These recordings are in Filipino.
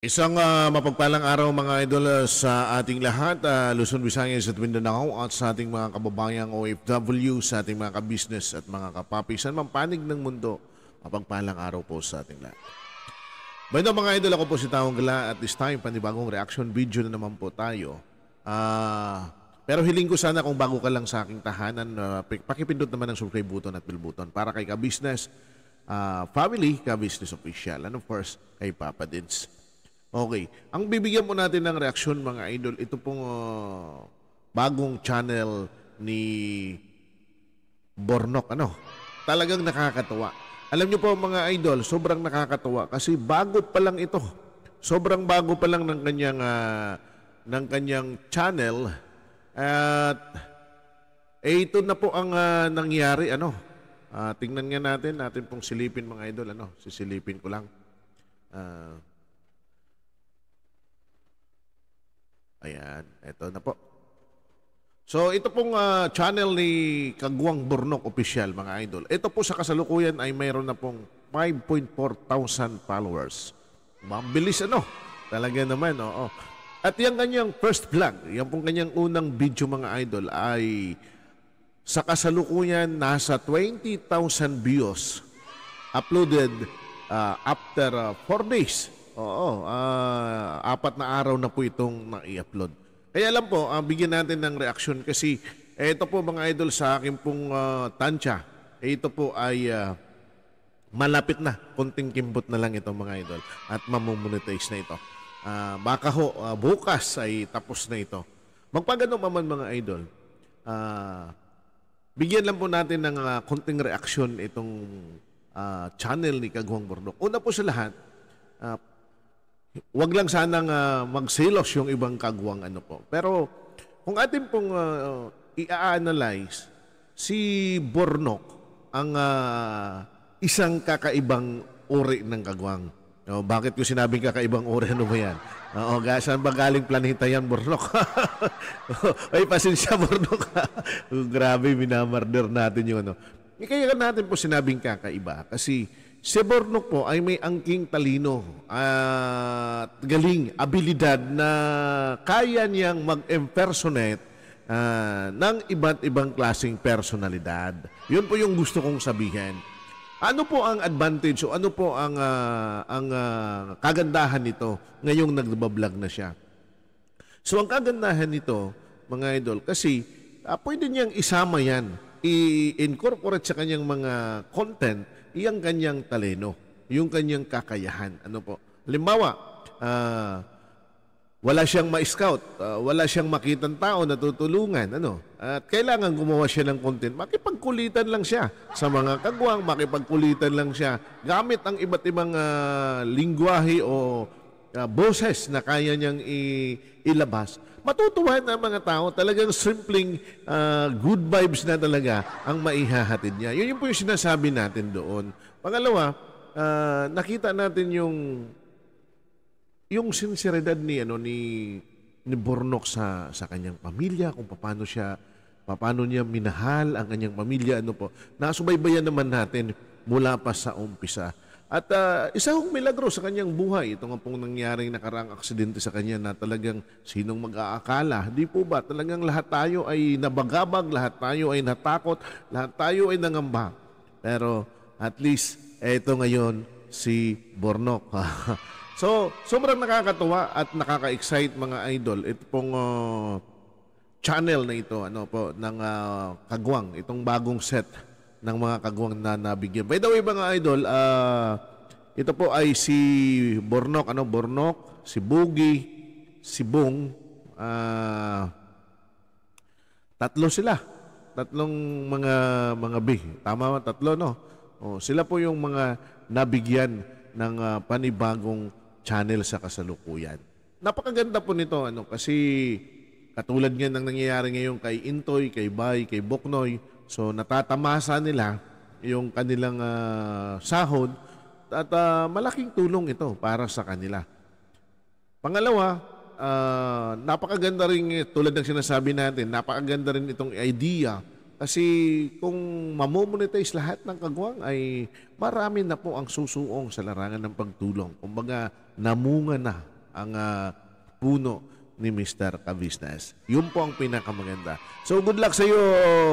Isang uh, mapagpalang araw mga idol uh, sa ating lahat, uh, Luzon, Visayas at Mindanao at sa ating mga kababayang OFW, sa ating mga kabusiness at mga kapapi, saan panig ng mundo, mapagpalang araw po sa ating lahat. Bayo mga idol, ako po si Taong Gala at this time, panibagong reaction video na naman po tayo. Uh, pero hiling ko sana kung bago ka lang sa aking tahanan, uh, pakipindot naman ang subscribe button at bell button para kay ka uh, family, ka-business official, and of course, kay Papa Dins. Okay. Ang bibigyan mo natin ng reaksyon mga idol, ito pong uh, bagong channel ni Bornok. Ano? Talagang nakakatawa. Alam niyo po mga idol, sobrang nakakatawa kasi bago pa lang ito. Sobrang bago pa lang ng kanyang uh, ng kanyang channel at eh, ito na po ang uh, nangyari ano. Uh, tingnan nga natin, natin pong silipin mga idol ano. Sisilipin ko lang. Uh, Ayan, eto na po. So ito pong uh, channel ni Kagwang Burnok Official mga idol. Ito po sa kasalukuyan ay mayroon na pong 5.4 thousand followers. Mabilis ano? Talaga naman, oo. At yung kanyang first vlog, yung pong kanyang unang video mga idol ay sa kasalukuyan nasa 20,000 views uploaded uh, after 4 uh, ah, days Oo, uh, apat na araw na po itong na-upload. Kaya alam po, uh, bigyan natin ng reaction kasi ito po mga idol sa akin pong uh, tansya, ito po ay uh, malapit na, konting kimbot na lang itong mga idol at mamomonetize na ito. Uh, baka ho, uh, bukas ay tapos na ito. Magpagano man mga idol, uh, bigyan lang po natin ng uh, konting reaction itong uh, channel ni Kagwang Bordok. Una po sa lahat, uh, wag lang sanang uh, magselos yung ibang kagwang ano po. Pero kung atin pong uh, ah, ah, i-analyze si Bornok ang uh, isang kakaibang uri ng kagwang. No, bakit ko sinabing kakaibang uri ano ba yan? Oo, ga, saan ba galing planeta yan, Bornok? Ay, pasensya, Bornok. Grabe, minamarder natin yung ano. Kaya natin po sinabing kakaiba kasi Si Bornok po ay may angking talino at galing, abilidad na kaya niyang mag-impersonate uh, ng iba't ibang klasing personalidad. Yun po yung gusto kong sabihin. Ano po ang advantage o ano po ang, uh, ang uh, kagandahan nito ngayong nagbablog na siya? So ang kagandahan nito, mga idol, kasi uh, pwede niyang isama yan, i-incorporate sa kanyang mga content iyang kanyang taleno, yung kanyang kakayahan. Ano po? Limbawa, uh, ah, wala siyang ma-scout, uh, wala siyang makitang tao na tutulungan, ano? At kailangan gumawa siya ng content. Makipagkulitan lang siya sa mga kagwang, makipagkulitan lang siya gamit ang iba't ibang uh, lingwahe o uh, boses na kaya niyang ilabas matutuwa na ang mga tao. Talagang simpleng uh, good vibes na talaga ang maihahatid niya. Yun yung po yung sinasabi natin doon. Pangalawa, uh, nakita natin yung yung sinseridad ni ano ni ni Bornok sa sa kanyang pamilya kung paano siya paano niya minahal ang kanyang pamilya ano po. Nasubaybayan naman natin mula pa sa umpisa. At uh, isa hong milagro sa kanyang buhay, ito nga pong nangyaring nakaraang aksidente sa kanya na talagang sinong mag-aakala. Di po ba talagang lahat tayo ay nabagabag, lahat tayo ay natakot, lahat tayo ay nangamba. Pero at least, eto ngayon si Bornok. so, sobrang nakakatuwa at nakaka-excite mga idol. Ito pong uh, channel na ito ano po, ng uh, Kagwang, itong bagong set ng mga kagawang na nabigyan. By the way mga idol, uh, ito po ay si Bornok, ano Bornok, si Bugi, si Bong. uh, ah, tatlo sila. Tatlong mga mga big. Tama ba? Tatlo, no? Oh, sila po yung mga nabigyan ng uh, panibagong channel sa kasalukuyan. Napakaganda po nito ano kasi katulad ng nangyayari ngayon kay Intoy, kay Bay, kay Boknoy, So natatamasa nila yung kanilang uh, sahod at uh, malaking tulong ito para sa kanila. Pangalawa, uh, napakaganda rin tulad ng sinasabi natin, napakaganda rin itong idea kasi kung mamomonetize lahat ng kagwang ay marami na po ang susuong sa larangan ng pagtulong. Kumbaga, namunga na ang uh, puno ni Mr. Cavisnas. Yun po ang pinakamaganda. So good luck sa iyo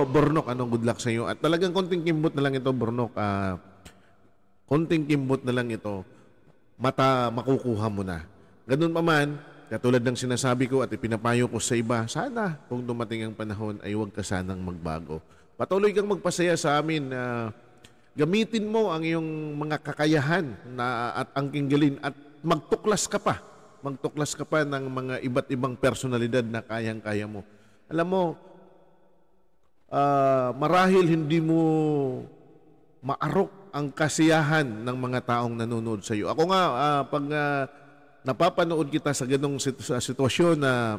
Bornok. Anong good luck sa iyo. At talagang konting kimbot na lang ito Bornok. Uh, ah, konting kimbot na lang ito. Mata makukuha mo na. Ganun pa man, katulad ng sinasabi ko at ipinapayo ko sa iba, sana kung dumating ang panahon ay huwag ka sanang magbago. Patuloy kang magpasaya sa amin na uh, gamitin mo ang iyong mga kakayahan na, at ang kinggalin at magtuklas ka pa magtuklas ka pa ng mga iba't ibang personalidad na kayang-kaya mo. Alam mo, uh, marahil hindi mo maarok ang kasiyahan ng mga taong nanonood sa iyo. Ako nga, uh, pag uh, napapanood kita sa ganong sit- sa sitwasyon na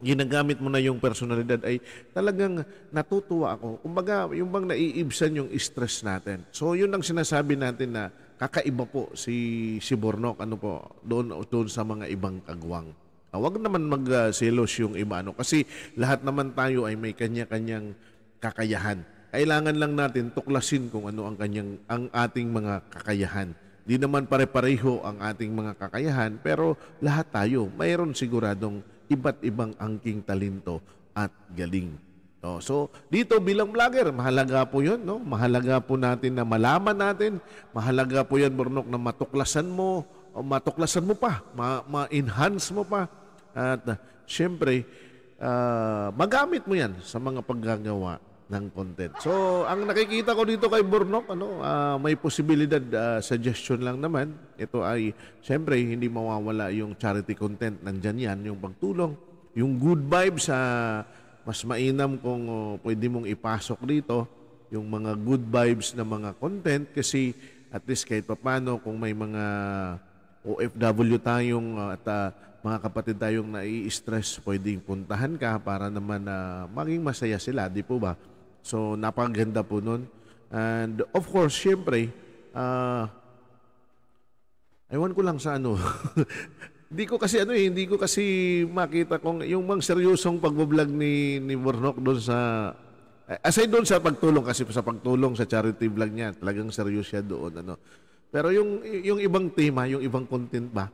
ginagamit mo na yung personalidad ay talagang natutuwa ako. Kumbaga, yung bang naiibsan yung stress natin. So, yun ang sinasabi natin na kakaiba po si si Bornok ano po doon doon sa mga ibang kagwang. Uh, wag naman magselos uh, yung iba ano kasi lahat naman tayo ay may kanya-kanyang kakayahan. Kailangan lang natin tuklasin kung ano ang kanyang ang ating mga kakayahan. Di naman pare-pareho ang ating mga kakayahan pero lahat tayo mayroon siguradong iba't ibang angking talento at galing. No, so dito bilang vlogger, mahalaga po 'yon, no? Mahalaga po natin na malaman natin, mahalaga po 'yan Burnok na matuklasan mo, o matuklasan mo pa, ma-enhance ma mo pa. At uh, syempre, uh, magamit mo 'yan sa mga paggagawa ng content. So, ang nakikita ko dito kay Burnok, ano, uh, may posibilidad uh, suggestion lang naman. Ito ay syempre hindi mawawala yung charity content, nandiyan 'yan, yung pagtulong, yung good vibes sa uh, mas mainam kung uh, pwede mong ipasok dito yung mga good vibes na mga content kasi at least kahit papano kung may mga OFW tayong uh, at uh, mga kapatid tayong nai-stress, pwedeng puntahan ka para naman uh, maging masaya sila, di po ba? So, napakaganda po nun. And of course, syempre, uh, ah, Ewan ko lang sa ano. Hindi ko kasi ano eh, hindi ko kasi makita kung yung mga seryosong pagbablog ni, ni Bornok doon sa Aside doon sa pagtulong kasi sa pagtulong sa charity vlog niya, talagang seryoso siya doon ano. Pero yung yung ibang tema, yung ibang content ba?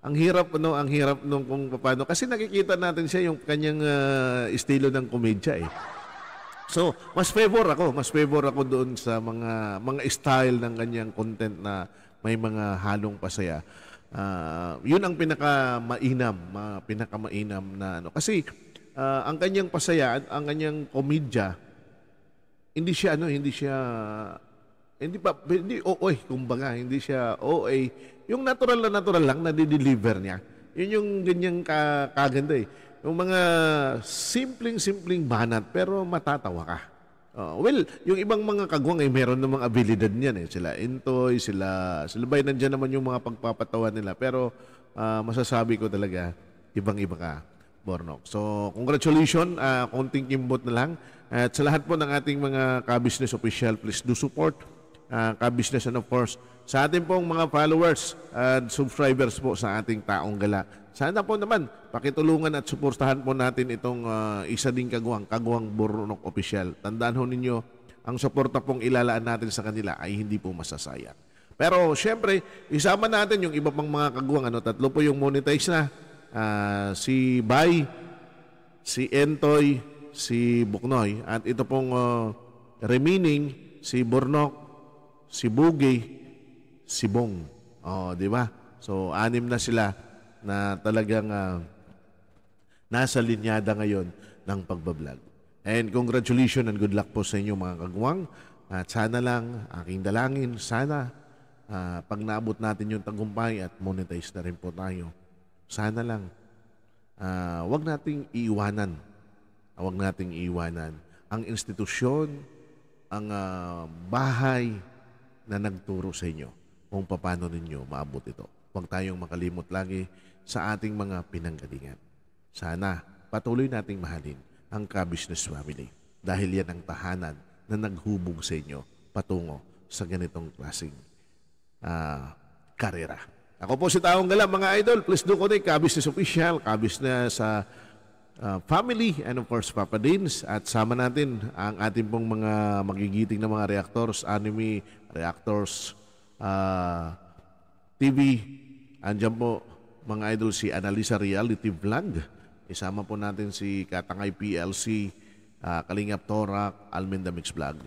Ang hirap ano, ang hirap nung kung paano kasi nakikita natin siya yung kanyang uh, estilo ng komedya eh. So, mas favor ako, mas favor ako doon sa mga mga style ng kanyang content na may mga halong pasaya. Uh, yun ang pinakamainam, uh, pinakamainam na ano. Kasi uh, ang kanyang pasaya, ang kanyang komedya, hindi siya ano, hindi siya hindi pa hindi OA kumbaga, hindi siya OA. Yung natural na natural lang na deliver niya. Yun yung ganyang ka, kaganda eh. Yung mga simpleng-simpleng banat pero matatawa ka. Oh, well, yung ibang mga kagwang ay eh, meron ng mga abilidad niyan eh. Sila Intoy, sila sila ba nandiyan naman yung mga pagpapatawa nila. Pero uh, masasabi ko talaga, ibang-iba ka, Bornok. So, congratulations, uh, konting kimbot na lang. At sa lahat po ng ating mga ka-business official, please do support uh, kabisnesan of course. Sa ating pong mga followers and subscribers po sa ating Taong Gala. Sana po naman pakitulungan at suportahan po natin itong uh, isa ding kaguwang, kaguwang Burunok Official. Tandaan ho ninyo, ang suporta pong ilalaan natin sa kanila ay hindi po masasayang. Pero syempre, isama natin yung iba pang mga kaguwang. Ano, tatlo po yung monetize na. Uh, si Bay, si Entoy, si Buknoy. At ito pong uh, remaining, si Burnok si Bugay, si Bong. Oh, di ba? So, anim na sila na talagang uh, nasa linyada ngayon ng pagbablog. And congratulations and good luck po sa inyo mga kagwang. At sana lang, aking dalangin, sana uh, pag naabot natin yung tagumpay at monetize na rin po tayo, sana lang, uh, wag nating iiwanan. Wag nating iiwanan ang institusyon, ang uh, bahay, na nagturo sa inyo kung paano ninyo maabot ito. Huwag tayong makalimot lagi sa ating mga pinanggalingan. Sana patuloy nating mahalin ang Ka-Business Family dahil yan ang tahanan na naghubog sa inyo patungo sa ganitong klaseng uh, karera. Ako po si Taong Galang, mga idol. Please do connect Ka-Business Official, Ka-Business sa uh, uh, family and of course Papa Dins at sama natin ang ating pong mga magigiting na mga reactors, anime, reactors, uh, ah, TV. Andiyan po mga idol si Analisa Reality Vlog. Isama po natin si Katangay PLC, uh, ah, Kalingap Torak, Almenda Mix Vlog,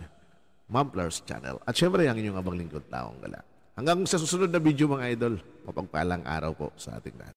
Mamplers Channel. At syempre ang inyong abang lingkod taong gala. Hanggang sa susunod na video mga idol, mapagpalang araw po sa ating lahat.